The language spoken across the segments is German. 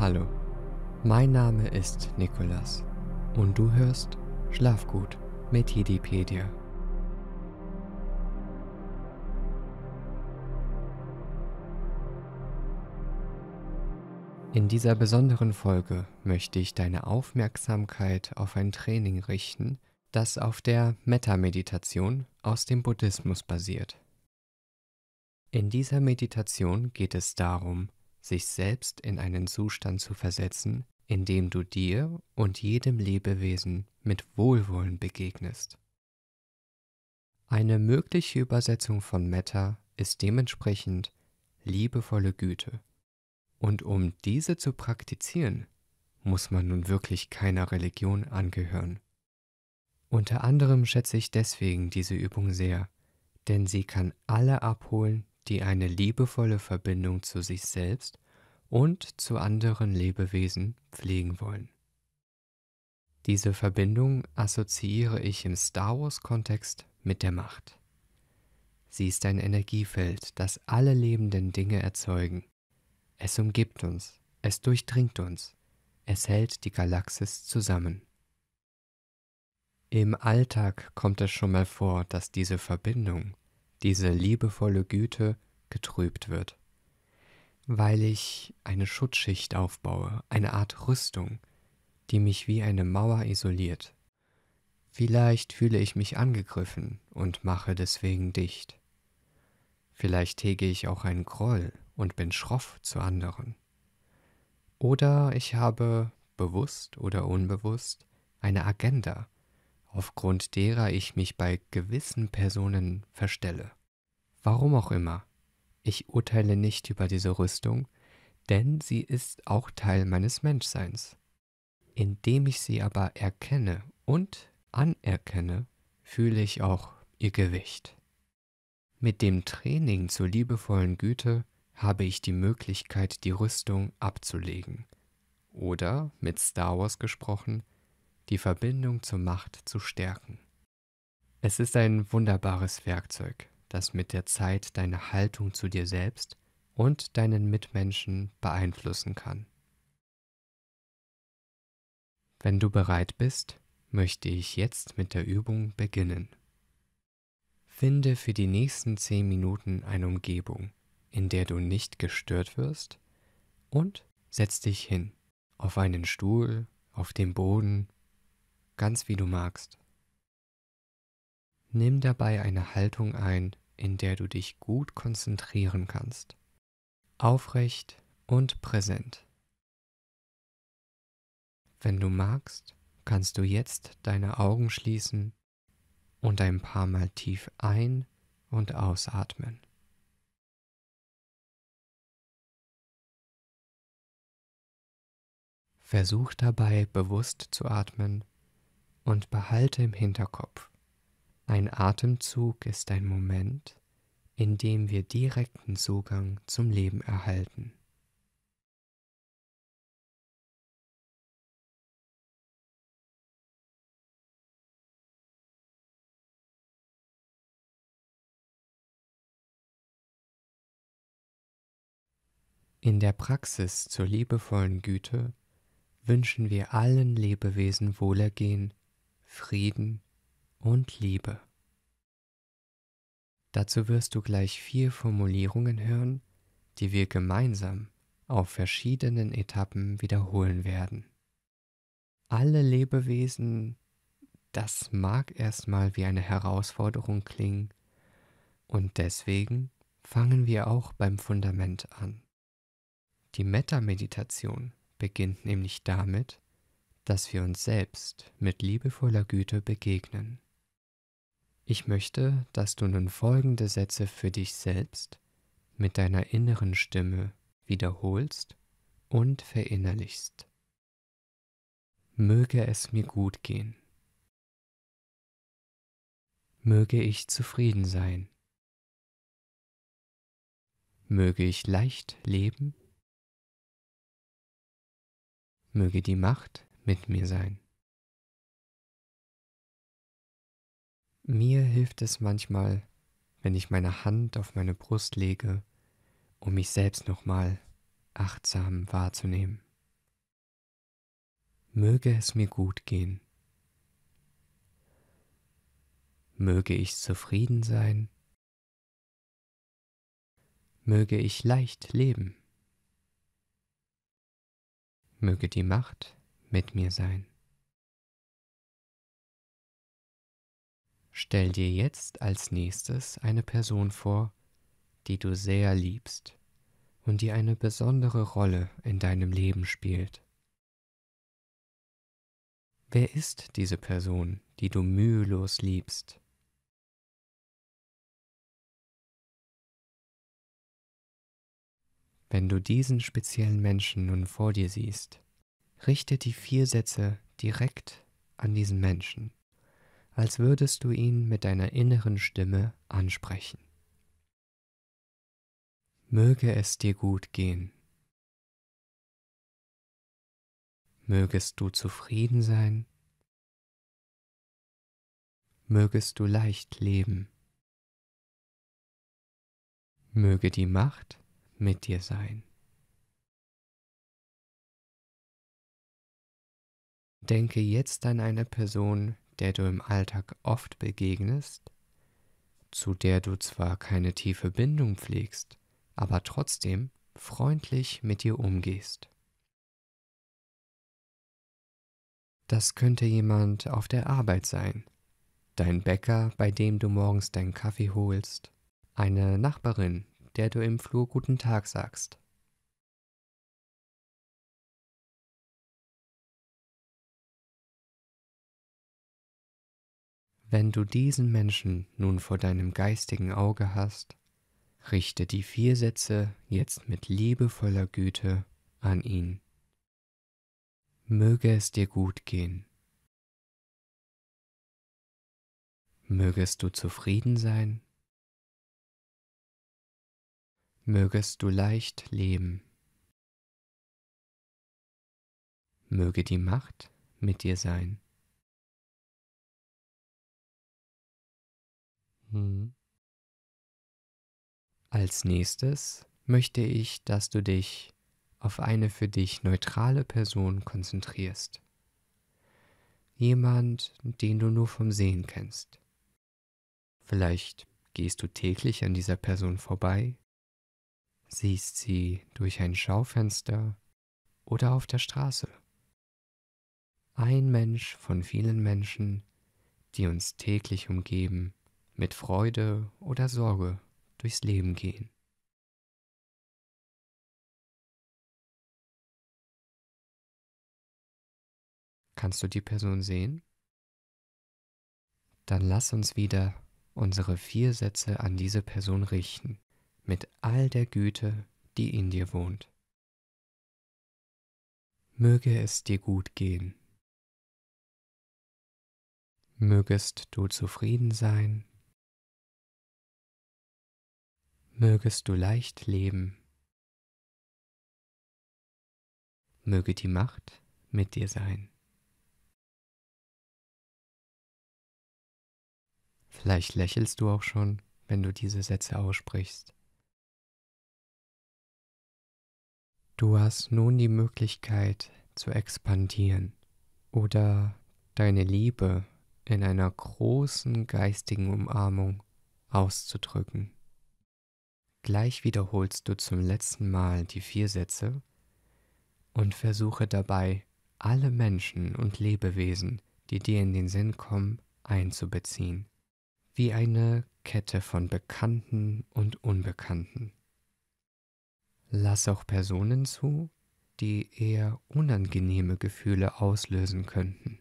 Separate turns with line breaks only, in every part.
Hallo, mein Name ist Nikolas und du hörst Schlafgut mit Hidipedia. In dieser besonderen Folge möchte ich deine Aufmerksamkeit auf ein Training richten, das auf der Metta-Meditation aus dem Buddhismus basiert. In dieser Meditation geht es darum, sich selbst in einen Zustand zu versetzen, in dem du dir und jedem Lebewesen mit Wohlwollen begegnest. Eine mögliche Übersetzung von Metta ist dementsprechend liebevolle Güte. Und um diese zu praktizieren, muss man nun wirklich keiner Religion angehören. Unter anderem schätze ich deswegen diese Übung sehr, denn sie kann alle abholen, die eine liebevolle Verbindung zu sich selbst und zu anderen Lebewesen pflegen wollen. Diese Verbindung assoziiere ich im Star Wars-Kontext mit der Macht. Sie ist ein Energiefeld, das alle lebenden Dinge erzeugen. Es umgibt uns, es durchdringt uns, es hält die Galaxis zusammen. Im Alltag kommt es schon mal vor, dass diese Verbindung diese liebevolle Güte getrübt wird, weil ich eine Schutzschicht aufbaue, eine Art Rüstung, die mich wie eine Mauer isoliert. Vielleicht fühle ich mich angegriffen und mache deswegen dicht. Vielleicht hege ich auch einen Groll und bin schroff zu anderen. Oder ich habe, bewusst oder unbewusst, eine Agenda, aufgrund derer ich mich bei gewissen Personen verstelle. Warum auch immer, ich urteile nicht über diese Rüstung, denn sie ist auch Teil meines Menschseins. Indem ich sie aber erkenne und anerkenne, fühle ich auch ihr Gewicht. Mit dem Training zur liebevollen Güte habe ich die Möglichkeit, die Rüstung abzulegen. Oder, mit Star Wars gesprochen, die Verbindung zur Macht zu stärken. Es ist ein wunderbares Werkzeug, das mit der Zeit deine Haltung zu dir selbst und deinen Mitmenschen beeinflussen kann. Wenn du bereit bist, möchte ich jetzt mit der Übung beginnen. Finde für die nächsten zehn Minuten eine Umgebung, in der du nicht gestört wirst und setz dich hin, auf einen Stuhl, auf den Boden ganz wie du magst. Nimm dabei eine Haltung ein, in der du dich gut konzentrieren kannst. Aufrecht und präsent. Wenn du magst, kannst du jetzt deine Augen schließen und ein paar Mal tief
ein- und ausatmen. Versuch dabei bewusst
zu atmen und behalte im Hinterkopf, ein Atemzug
ist ein Moment, in dem wir direkten Zugang zum Leben erhalten. In der Praxis zur liebevollen Güte wünschen wir allen
Lebewesen Wohlergehen Frieden und Liebe. Dazu wirst du gleich vier Formulierungen hören, die wir gemeinsam auf verschiedenen Etappen wiederholen werden. Alle Lebewesen, das mag erstmal wie eine Herausforderung klingen, und deswegen fangen wir auch beim Fundament an. Die Metameditation beginnt nämlich damit, dass wir uns selbst mit liebevoller Güte begegnen. Ich möchte, dass du nun folgende Sätze für dich selbst mit deiner inneren Stimme wiederholst
und verinnerlichst. Möge es mir gut gehen. Möge ich zufrieden sein. Möge ich leicht leben. Möge die Macht mit mir sein. Mir hilft es
manchmal, wenn ich meine Hand auf meine Brust lege, um mich selbst nochmal achtsam wahrzunehmen. Möge es mir gut gehen. Möge ich zufrieden
sein. Möge ich leicht leben. Möge die Macht mit mir sein. Stell dir jetzt
als nächstes eine Person vor, die du sehr liebst und die eine besondere Rolle in deinem Leben spielt.
Wer ist diese Person, die du mühelos liebst? Wenn du diesen speziellen Menschen nun vor dir siehst, Richte die vier Sätze
direkt an diesen Menschen, als würdest du ihn mit deiner inneren
Stimme ansprechen. Möge es dir gut gehen. Mögest du zufrieden sein. Mögest du leicht leben. Möge die Macht mit dir sein. Denke jetzt an eine Person, der du im Alltag oft begegnest,
zu der du zwar keine tiefe Bindung pflegst, aber trotzdem freundlich mit ihr umgehst. Das könnte jemand auf der Arbeit sein, dein Bäcker, bei dem du morgens
deinen Kaffee holst, eine Nachbarin, der du im Flur guten Tag sagst. Wenn du diesen Menschen nun vor
deinem geistigen Auge hast, richte die vier Sätze jetzt mit
liebevoller Güte an ihn. Möge es dir gut gehen. Mögest du zufrieden sein. Mögest du leicht leben. Möge die Macht mit dir sein. Hm. Als nächstes möchte ich, dass
du dich auf eine für dich neutrale Person konzentrierst. Jemand, den du nur vom Sehen kennst. Vielleicht gehst du täglich an dieser Person vorbei, siehst sie durch ein Schaufenster oder auf der Straße. Ein Mensch von vielen Menschen, die uns täglich umgeben mit
Freude oder Sorge durchs Leben gehen. Kannst du die Person sehen? Dann lass uns wieder unsere
vier Sätze an diese Person richten, mit all der Güte, die in dir
wohnt. Möge es dir gut gehen. Mögest du zufrieden sein mögest du leicht leben. Möge die Macht mit dir sein. Vielleicht lächelst du auch schon, wenn du diese Sätze aussprichst.
Du hast nun die Möglichkeit zu expandieren oder deine Liebe in einer großen geistigen Umarmung auszudrücken. Gleich wiederholst du zum letzten Mal die vier Sätze und versuche dabei, alle Menschen und Lebewesen, die dir in den Sinn kommen, einzubeziehen, wie eine Kette von Bekannten und Unbekannten. Lass auch Personen zu, die eher unangenehme Gefühle auslösen könnten.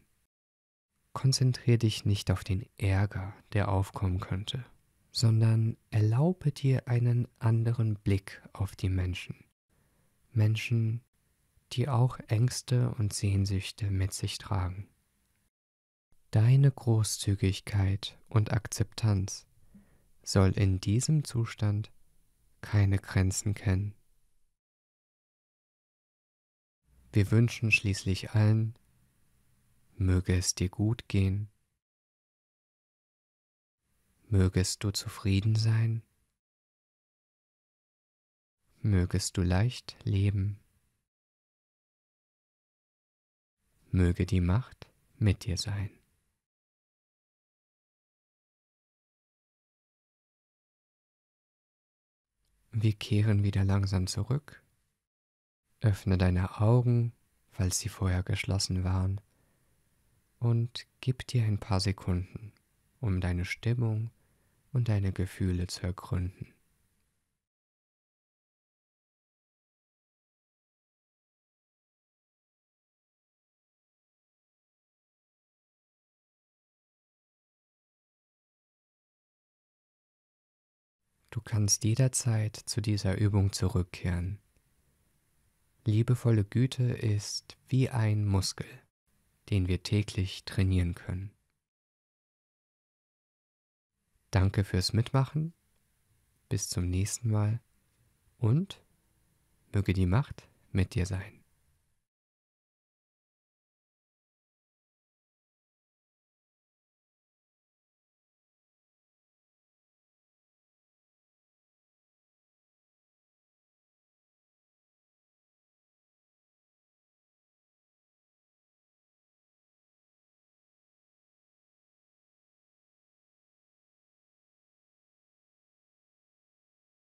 Konzentrier dich nicht auf den Ärger, der aufkommen könnte sondern erlaube dir einen anderen Blick auf die Menschen. Menschen, die auch Ängste und Sehnsüchte mit sich tragen. Deine Großzügigkeit und Akzeptanz soll in diesem Zustand keine Grenzen kennen.
Wir wünschen schließlich allen, möge es dir gut gehen Mögest du zufrieden sein. Mögest du leicht leben. Möge die Macht mit dir sein. Wir kehren wieder langsam zurück.
Öffne deine Augen, falls sie vorher geschlossen waren, und gib dir ein paar Sekunden, um deine Stimmung
und deine Gefühle zu ergründen. Du kannst jederzeit zu dieser Übung zurückkehren.
Liebevolle Güte ist wie ein Muskel, den wir täglich trainieren können. Danke fürs Mitmachen. Bis zum nächsten Mal und
möge die Macht mit dir sein.